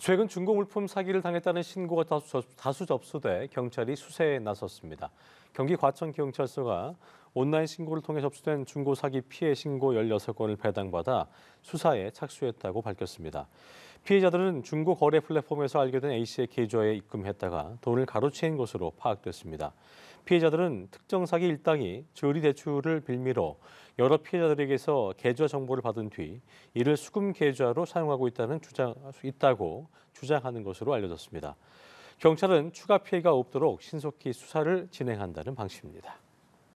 최근 중고 물품 사기를 당했다는 신고가 다수, 접수돼 경찰이 수세에 나섰습니다. 경기 과천경찰서가 온라인 신고를 통해 접수된 중고 사기 피해 신고 16건을 배당받아 수사에 착수했다고 밝혔습니다. 피해자들은 중고 거래 플랫폼에서 알게 된 A씨의 계좌에 입금했다가 돈을 가로챈 것으로 파악됐습니다. 피해자들은 특정 사기 일당이 저리 대출을 빌미로 여러 피해자들에게서 계좌 정보를 받은 뒤 이를 수금 계좌로 사용하고 있다는 주장, 있다고 주장하는 것으로 알려졌습니다. 경찰은 추가 피해가 없도록 신속히 수사를 진행한다는 방침입니다.